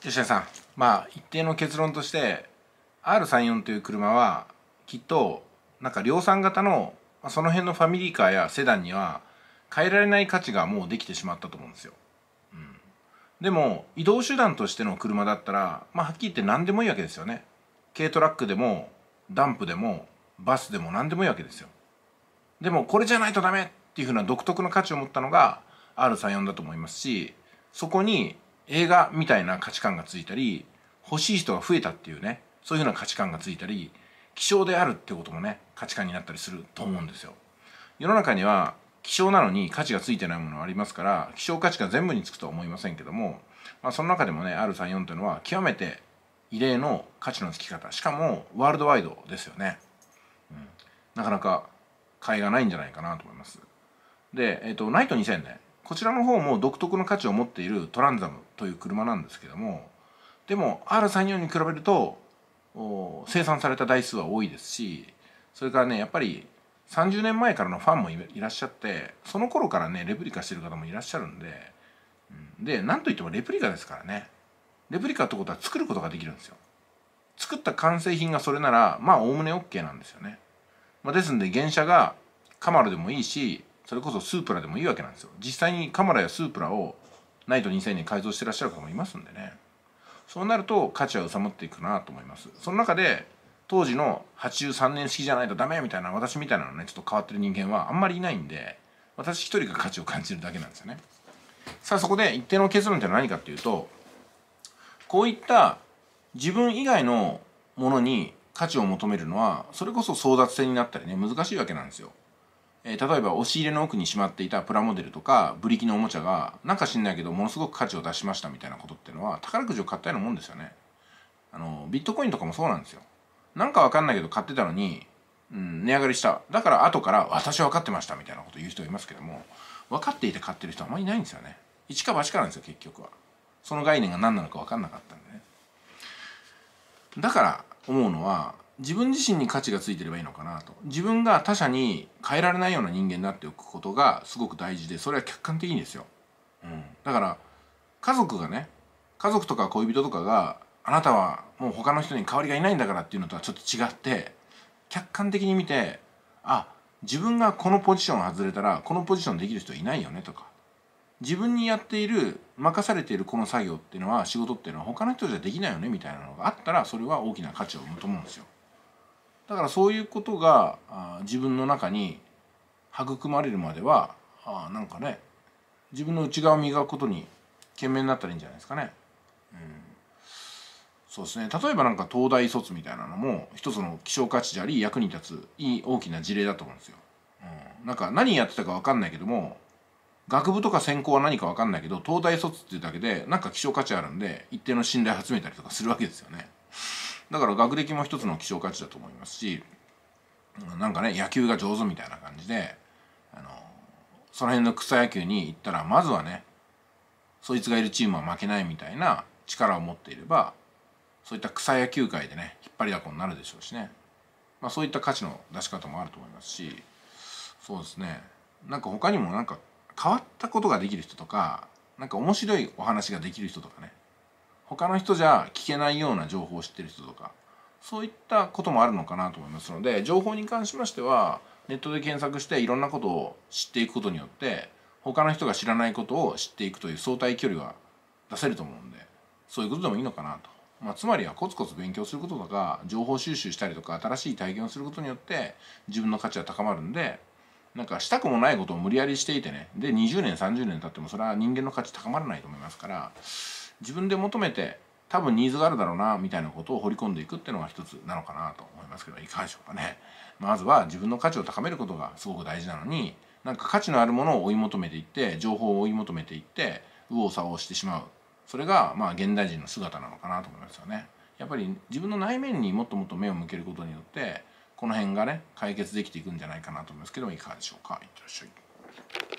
吉田さんまあ一定の結論として R34 という車はきっとなんか量産型のその辺のファミリーカーやセダンには変えられない価値がもうできてしまったと思うんですよ、うん、でも移動手段としての車だったら、まあ、はっきり言って何でもいいわけですよね軽トラックでもダンプでもバスでも何でもいいわけですよでもこれじゃないとダメっていうふうな独特の価値を持ったのが R34 だと思いますしそこに映画みたいな価値観がついたり欲しい人が増えたっていうねそういうふうな価値観がついたり希少であるってこともね価値観になったりすると思うんですよ。世の中には希少なのに価値がついてないものはありますから希少価値が全部につくとは思いませんけども、まあ、その中でもね R34 というのは極めて異例の価値のつき方しかもワールドワイドですよね、うん、なかなか買いがないんじゃないかなと思いますで、えっ、ー、とナイト2000ねこちらの方も独特の価値を持っているトランザムという車なんですけどもでも R34 に比べると生産された台数は多いですしそれからねやっぱり30年前からのファンもいらっしゃってその頃からねレプリカしてる方もいらっしゃるんで、うん、で何といってもレプリカですからねレプリカってことは作ることができるんですよ作った完成品がそれならまあおおむね OK なんですよね、まあ、ですんで原車がカマロでもいいしそれこそスープラでもいいわけなんですよ実際にカマラやスープラをナイト2000に改造してらっしゃる方もいますんでねそうなると価値は収まっていくなと思いますその中で当時の83年式じゃないとダメみたいな私みたいなのねちょっと変わってる人間はあんまりいないんで私一人が価値を感じるだけなんですよねさあそこで一定の結論って何かっていうとこういった自分以外のものに価値を求めるのはそれこそ争奪戦になったりね難しいわけなんですよえー、例えば押し入れの奥にしまっていたプラモデルとかブリキのおもちゃがなんか知んないけどものすごく価値を出しましたみたいなことってのは宝くじを買ったようなもんですよねあのビットコインとかもそうなんですよなんかわかんないけど買ってたのに、うん、値上がりしただから後から私は分かってましたみたいなこと言う人いますけども分かっていて買ってる人はあまりいないんですよね一か八かなんですよ結局はその概念が何なのか分かんなかったんでねだから思うのは自分自身に価値がついてればいいのかなと自分が他者に変えられないような人間になっておくことがすごく大事でそれは客観的にですよ、うん、だから家族がね家族とか恋人とかがあなたはもう他の人に代わりがいないんだからっていうのとはちょっと違って客観的に見てあ自分がこのポジション外れたらこのポジションできる人いないよねとか自分にやっている任されているこの作業っていうのは仕事っていうのは他の人じゃできないよねみたいなのがあったらそれは大きな価値を生むと思うんですよ。だからそういうことが自分の中に育まれるまではあなんかね自分の内側を磨くことに懸命になったらいいんじゃないですかね。うん、そうですね例えばなんか東大卒みたいなのも一つの希少価値であり役に立ついい大きな事例だと思うんですよ。うん、なんか何やってたか分かんないけども学部とか専攻は何か分かんないけど東大卒っていうだけでなんか希少価値あるんで一定の信頼を集めたりとかするわけですよね。だから学歴も一つの希少価値だと思いますしなんかね野球が上手みたいな感じであのその辺の草野球に行ったらまずはねそいつがいるチームは負けないみたいな力を持っていればそういった草野球界でね引っ張りだこになるでしょうしね、まあ、そういった価値の出し方もあると思いますしそうですねなんか他にもなんか変わったことができる人とか何か面白いお話ができる人とかね他の人じゃ聞けないような情報を知ってる人とかそういったこともあるのかなと思いますので情報に関しましてはネットで検索していろんなことを知っていくことによって他の人が知らないことを知っていくという相対距離は出せると思うんでそういうことでもいいのかなと、まあ、つまりはコツコツ勉強することとか情報収集したりとか新しい体験をすることによって自分の価値は高まるんでなんかしたくもないことを無理やりしていてねで20年30年経ってもそれは人間の価値高まらないと思いますから自分で求めて多分ニーズがあるだろうなみたいなことを掘り込んでいくっていうのが一つなのかなと思いますけどいかがでしょうかね。まずは自分の価値を高めることがすごく大事なのになんか価値のあるものを追い求めていって情報を追い求めていって右往左往してしまうそれがまあ現代人の姿なのかなと思いますよね。やっぱり自分の内面にもっともっと目を向けることによってこの辺がね解決できていくんじゃないかなと思いますけどいかがでしょうか。いってらっしゃい。